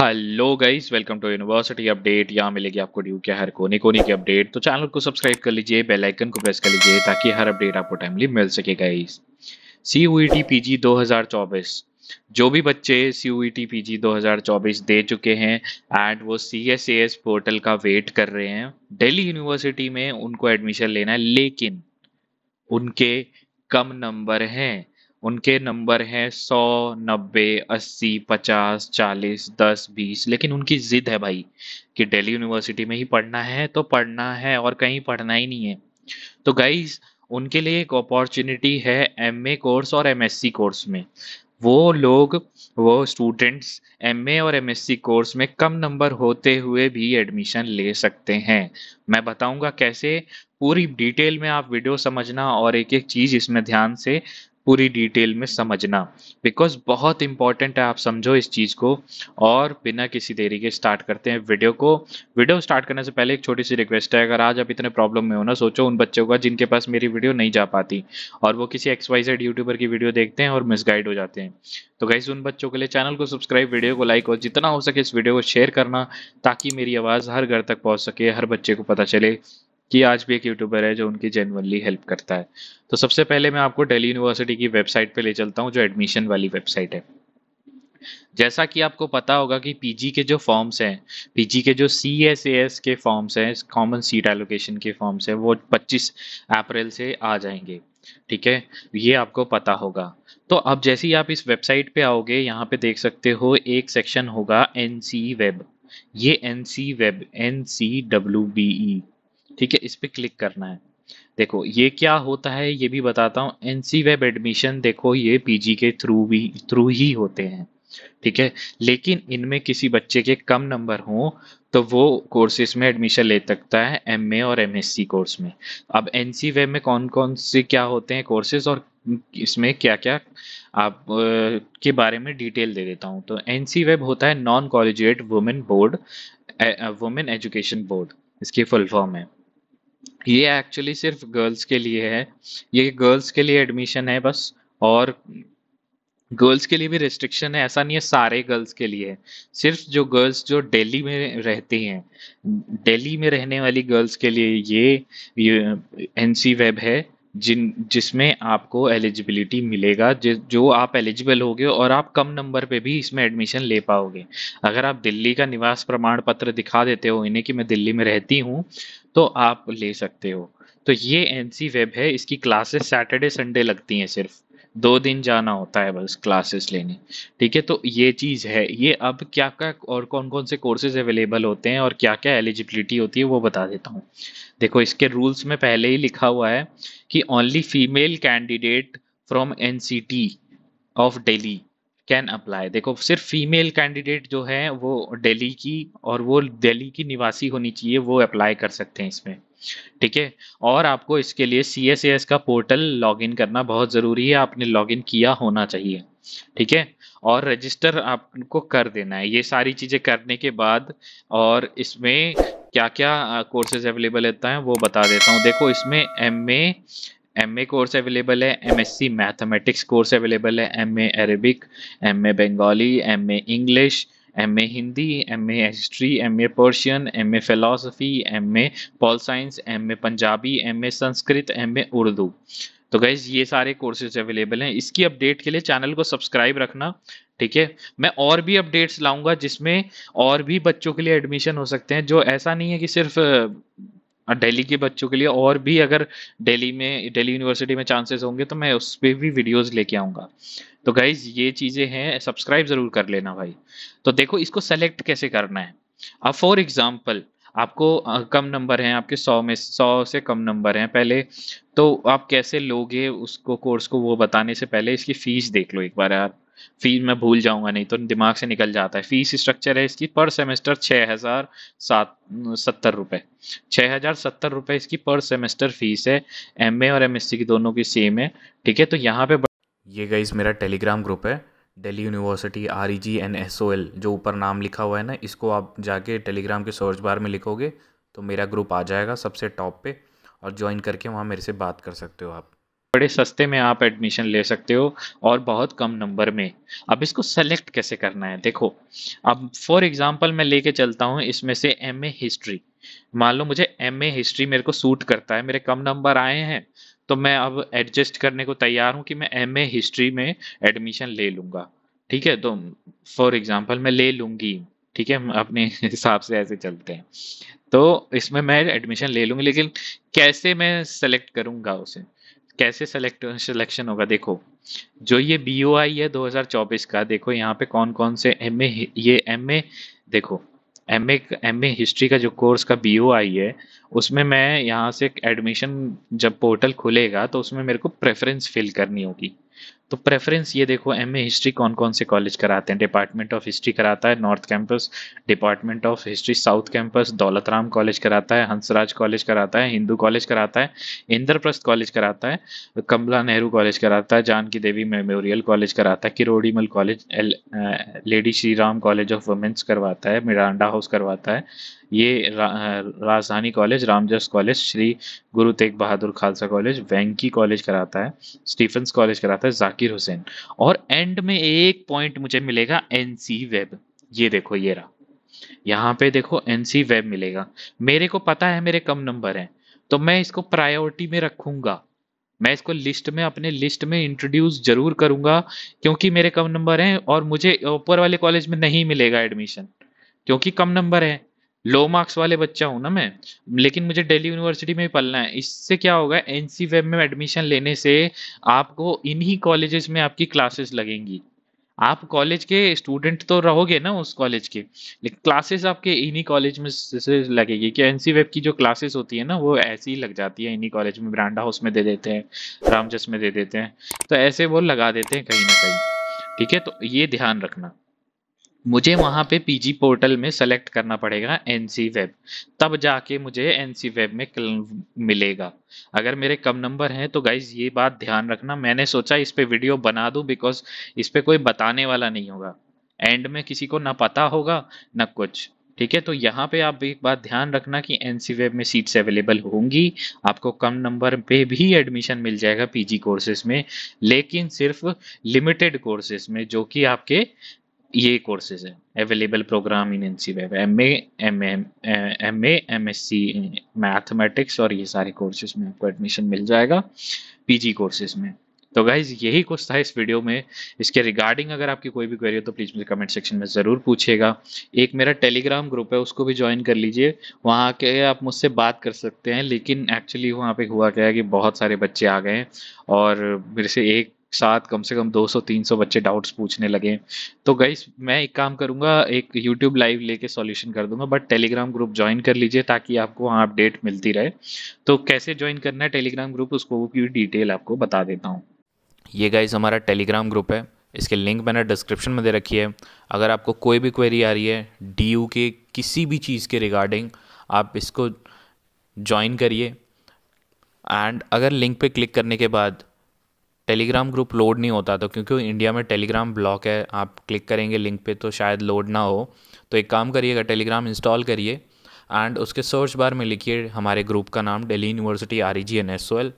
hello guys welcome to university update यहाँ मिलेगी आपको ड्यू के हर कोने कोने की अपडेट तो चैनल को सब्सक्राइब कर लीजिए बेल आइकन को प्रेस कर लीजिए ताकि हर अपडेट आपको टाइमली मिल सके guys C U T P G दो जो भी बच्चे C U T P G दो दे चुके हैं एंड वो C S A S portal का वेट कर रहे हैं डेली यूनिवर्सिटी में उनको एडमिशन लेना है लेकिन उनके कम नंबर हैं उनके नंबर हैं सौ नब्बे अस्सी पचास चालीस दस बीस लेकिन उनकी ज़िद है भाई कि दिल्ली यूनिवर्सिटी में ही पढ़ना है तो पढ़ना है और कहीं पढ़ना ही नहीं है तो गाइज उनके लिए एक अपॉर्चुनिटी है एम कोर्स और एमएससी कोर्स में वो लोग वो स्टूडेंट्स एम और एम कोर्स में कम नंबर होते हुए भी एडमिशन ले सकते हैं मैं बताऊंगा कैसे पूरी डिटेल में आप वीडियो समझना और एक एक चीज़ इसमें ध्यान से पूरी डिटेल में समझना बिकॉज बहुत इंपॉर्टेंट है आप समझो इस चीज़ को और बिना किसी देरी के स्टार्ट करते हैं वीडियो को वीडियो स्टार्ट करने से पहले एक छोटी सी रिक्वेस्ट है अगर आज आप इतने प्रॉब्लम में हो ना सोचो उन बच्चों का जिनके पास मेरी वीडियो नहीं जा पाती और वो किसी एक्स वाई जेड यूट्यूबर की वीडियो देखते हैं और मिसगाइड हो जाते हैं तो गाइज उन बच्चों के लिए चैनल को सब्सक्राइब वीडियो को लाइक और जितना हो सके इस वीडियो को शेयर करना ताकि मेरी आवाज़ हर घर तक पहुँच सके हर बच्चे को पता चले कि आज भी एक यूट्यूबर है जो उनकी जेनवनली हेल्प करता है तो सबसे पहले मैं आपको डेली यूनिवर्सिटी की वेबसाइट पर ले चलता हूँ जो एडमिशन वाली वेबसाइट है जैसा कि आपको पता होगा कि पीजी के जो फॉर्म्स हैं पीजी के जो सी एस एस के फॉर्म्स हैं कॉमन सीट एलोकेशन के फॉर्म्स हैं वो 25 अप्रैल से आ जाएंगे ठीक है ये आपको पता होगा तो अब जैसे ही आप इस वेबसाइट पे आओगे यहाँ पे देख सकते हो एक सेक्शन होगा एन सी वेब ये N C web N C W B E ठीक है इस पर क्लिक करना है देखो ये क्या होता है ये भी बताता हूँ एन सी वेब एडमिशन देखो ये पीजी के थ्रू भी थ्रू ही होते हैं ठीक है लेकिन इनमें किसी बच्चे के कम नंबर हों तो वो कोर्सेज में एडमिशन ले सकता है एमए और एमएससी कोर्स में अब एन सी वेब में कौन कौन से क्या होते हैं कोर्सेज और इसमें क्या क्या आप के बारे में डिटेल दे देता हूँ तो एन सी वेब होता है non collegiate women board women education board इसकी फुल फॉर्म है ये एक्चुअली सिर्फ गर्ल्स के लिए है ये गर्ल्स के लिए एडमिशन है बस और गर्ल्स के लिए भी रिस्ट्रिक्शन है ऐसा नहीं है सारे गर्ल्स के लिए सिर्फ जो गर्ल्स जो दिल्ली में रहती हैं दिल्ली में रहने वाली गर्ल्स के लिए ये एन सी वेब है जिन जिसमें आपको एलिजिबिलिटी मिलेगा जि, जो आप एलिजिबल होगे और आप कम नंबर पे भी इसमें एडमिशन ले पाओगे अगर आप दिल्ली का निवास प्रमाण पत्र दिखा देते हो इन्हें कि मैं दिल्ली में रहती हूँ तो आप ले सकते हो तो ये एन सी वेब है इसकी क्लासेस सैटरडे संडे लगती हैं सिर्फ दो दिन जाना होता है बस क्लासेस लेने ठीक है तो ये चीज़ है ये अब क्या क्या और कौन कौन से कोर्सेज अवेलेबल होते हैं और क्या क्या एलिजिबिलिटी होती है वो बता देता हूँ देखो इसके रूल्स में पहले ही लिखा हुआ है कि only female candidate from N of Delhi can apply देखो सिर्फ फीमेल कैंडिडेट जो है वो दिल्ली की और वो दिल्ली की निवासी होनी चाहिए वो अप्लाई कर सकते हैं इसमें ठीक है और आपको इसके लिए सी एस एस का पोर्टल लॉगिन करना बहुत ज़रूरी है आपने लॉगिन किया होना चाहिए ठीक है और रजिस्टर आपको कर देना है ये सारी चीज़ें करने के बाद और इसमें क्या क्या कोर्सेज अवेलेबल रहता है वो बता देता हूँ देखो इसमें M A M A course available है M S C mathematics course available है M A Arabic M A Bengali M A English M A Hindi M A history M A Persian A philosophy A pol science M A Punjabi M A Sanskrit M A Urdu तो guys ये सारे courses available हैं इसकी update के लिए channel को subscribe रखना ठीक है मैं और भी अपडेट्स लाऊंगा जिसमें और भी बच्चों के लिए एडमिशन हो सकते हैं जो ऐसा नहीं है कि सिर्फ दिल्ली हाँ, के बच्चों के लिए और भी अगर दिल्ली में दिल्ली यूनिवर्सिटी में चांसेस होंगे तो मैं उस पर भी वीडियोस लेके आऊँगा तो गाइज ये चीज़ें हैं सब्सक्राइब ज़रूर कर लेना भाई तो देखो इसको सेलेक्ट कैसे करना है अब फॉर एग्ज़ाम्पल आपको कम नंबर हैं आपके सौ में सौ से कम नंबर हैं पहले तो आप कैसे लोगे उसको कोर्स को वो बताने से पहले इसकी फ़ीस देख लो एक बार यार फीस मैं भूल जाऊंगा नहीं तो दिमाग से निकल जाता है फ़ीस स्ट्रक्चर है इसकी पर सेमेस्टर छः हज़ार सात सत्तर रुपये छः हज़ार सत्तर रुपये इसकी पर सेमेस्टर फ़ीस है एम और एमएससी की दोनों की सेम है ठीक है तो यहाँ पे ये गाइज मेरा टेलीग्राम ग्रुप है Delhi university R E G N S O L जो ऊपर नाम लिखा हुआ है ना इसको आप जाके टेलीग्राम के सर्च बार में लिखोगे तो मेरा ग्रुप आ जाएगा सबसे टॉप पे और ज्वाइन करके वहाँ मेरे से बात कर सकते हो आप बड़े सस्ते में आप एडमिशन ले सकते हो और बहुत कम नंबर में अब इसको सेलेक्ट कैसे करना है देखो अब फॉर एग्जांपल मैं लेके चलता हूँ इसमें से एम ए हिस्ट्री मान लो मुझे एम ए हिस्ट्री मेरे को सूट करता है मेरे कम नंबर आए हैं तो मैं अब एडजस्ट करने को तैयार हूँ कि मैं एम ए हिस्ट्री में एडमिशन ले लूँगा ठीक है तो फॉर एग्जाम्पल मैं ले लूँगी ठीक है अपने हिसाब से ऐसे चलते हैं तो इसमें मैं एडमिशन ले लूँगी लेकिन कैसे मैं सेलेक्ट करूँगा उसे कैसे सेलेक्ट सिलेक्शन होगा देखो जो ये बी ओ आई है 2024 का देखो यहाँ पे कौन कौन से एम ए ये एम ए देखो एम एम हिस्ट्री का जो कोर्स का बी ओ आई है उसमें मैं यहाँ से एडमिशन जब पोर्टल खुलेगा तो उसमें मेरे को प्रेफरेंस फिल करनी होगी तो प्रेफरेंस ये देखो एम ए हिस्ट्री कौन कौन से कॉलेज कराते हैं डिपार्टमेंट ऑफ हिस्ट्री कराता है north campus department of history south campus Daulat college कराता है हंसराज कॉलेज कराता है हिंदू कॉलेज कराता है इंद्रप्रस्थ कॉलेज कराता है कमला नेहरू कॉलेज कराता है जानकी देवी मेमोरियल कॉलेज कराता है Kirorimal college lady Shri Ram college of women's करवाता है मिरांडा हाउस करवाता है ये uh, राजधानी college Ramjas college Shri Guru Tegh Bahadur Khalsa college Venky college कराता है स्टीफन्स कॉलेज कराता है जाकिर हुसैन और एंड में एक पॉइंट मुझे मिलेगा एन सी वेब ये देखो ये रहा यहाँ पे देखो एन सी वेब मिलेगा मेरे को पता है मेरे कम नंबर हैं तो मैं इसको प्रायोरिटी में रखूंगा मैं इसको लिस्ट में अपने लिस्ट में इंट्रोड्यूस जरूर करूंगा क्योंकि मेरे कम नंबर हैं और मुझे ऊपर वाले कॉलेज में नहीं मिलेगा एडमिशन क्योंकि कम नंबर है लो मार्क्स वाले बच्चा हूँ ना मैं लेकिन मुझे दिल्ली यूनिवर्सिटी में ही पलना है इससे क्या होगा एन वेब में एडमिशन लेने से आपको इन्हीं कॉलेजेस में आपकी क्लासेस लगेंगी आप कॉलेज के स्टूडेंट तो रहोगे ना उस कॉलेज के लेकिन क्लासेस आपके इन्हीं कॉलेज में से लगेगी कि एन वेब की जो क्लासेस होती है ना वो ऐसी ही लग जाती है इन्हीं कॉलेज में ब्रांडा हाउस में दे देते हैं रामजस में दे देते हैं तो ऐसे वो लगा देते हैं कहीं ना कहीं ठीक है तो ये ध्यान रखना मुझे वहाँ पे पीजी पोर्टल में सेलेक्ट करना पड़ेगा एनसी वेब तब जाके मुझे एन सी वेब में मिलेगा अगर मेरे कम नंबर हैं तो गाइज ये बात ध्यान रखना मैंने सोचा इस पर वीडियो बना दूँ बिकॉज इस पर कोई बताने वाला नहीं होगा एंड में किसी को ना पता होगा ना कुछ ठीक है तो यहाँ पे आप एक बात ध्यान रखना कि एन वेब में सीट्स अवेलेबल होंगी आपको कम नंबर पे भी एडमिशन मिल जाएगा पीजी कोर्सेज में लेकिन सिर्फ लिमिटेड कोर्सेज में जो कि आपके ये कोर्सेज हैं available program in N C web M M M M S C mathematics और ये सारे कोर्सेज में आपको एडमिशन मिल जाएगा पीजी कोर्सेज में तो गाइज यही कुछ था इस वीडियो में इसके रिगार्डिंग अगर आपकी कोई भी क्वेरी हो तो प्लीज़ मुझे कमेंट सेक्शन में ज़रूर पूछेगा एक मेरा टेलीग्राम ग्रुप है उसको भी ज्वाइन कर लीजिए वहाँ के आप मुझसे बात कर सकते हैं लेकिन एक्चुअली वहाँ पे हुआ क्या है कि बहुत सारे बच्चे आ गए हैं और मेरे से एक साथ कम से कम 200-300 बच्चे डाउट्स पूछने लगे तो गाइस मैं एक काम करूँगा एक यूट्यूब लाइव लेके सॉल्यूशन कर दूंगा बट टेलीग्राम ग्रुप ज्वाइन कर लीजिए ताकि आपको वहाँ अपडेट मिलती रहे तो कैसे ज्वाइन करना है टेलीग्राम ग्रुप उसको भी डिटेल आपको बता देता हूँ ये गाइस हमारा टेलीग्राम ग्रुप है इसके लिंक मैंने डिस्क्रिप्शन में दे रखी है अगर आपको कोई भी क्वेरी आ रही है डी के किसी भी चीज़ के रिगार्डिंग आप इसको ज्वाइन करिए एंड अगर लिंक पे क्लिक करने के बाद टेलीग्राम ग्रुप लोड नहीं होता तो क्योंकि इंडिया में टेलीग्राम ब्लॉक है आप क्लिक करेंगे लिंक पे तो शायद लोड ना हो तो एक काम करिएगा टेलीग्राम इंस्टॉल करिए एंड उसके सर्च बार में लिखिए हमारे ग्रुप का नाम Delhi university R E G N S O L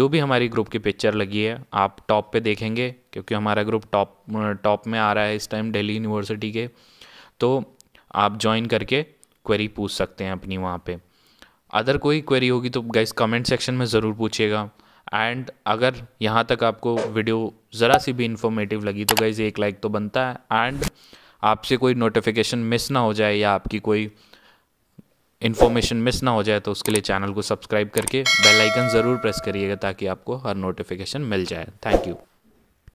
जो भी हमारी ग्रुप की पिक्चर लगी है आप टॉप पे देखेंगे क्योंकि हमारा ग्रुप टॉप टॉप में आ रहा है इस टाइम डेली यूनिवर्सिटी के तो आप ज्वाइन करके क्वेरी पूछ सकते हैं अपनी वहाँ पे अदर कोई क्वेरी होगी तो गाइस कमेंट सेक्शन में ज़रूर पूछिएगा एंड अगर यहाँ तक आपको वीडियो ज़रा सी भी इन्फॉर्मेटिव लगी तो गाइज़ एक लाइक तो बनता है एंड आपसे कोई नोटिफिकेशन मिस ना हो जाए या आपकी कोई इन्फॉर्मेशन मिस ना हो जाए तो उसके लिए चैनल को सब्सक्राइब करके बेल आइकन ज़रूर प्रेस करिएगा ताकि आपको हर नोटिफिकेशन मिल जाए थैंक यू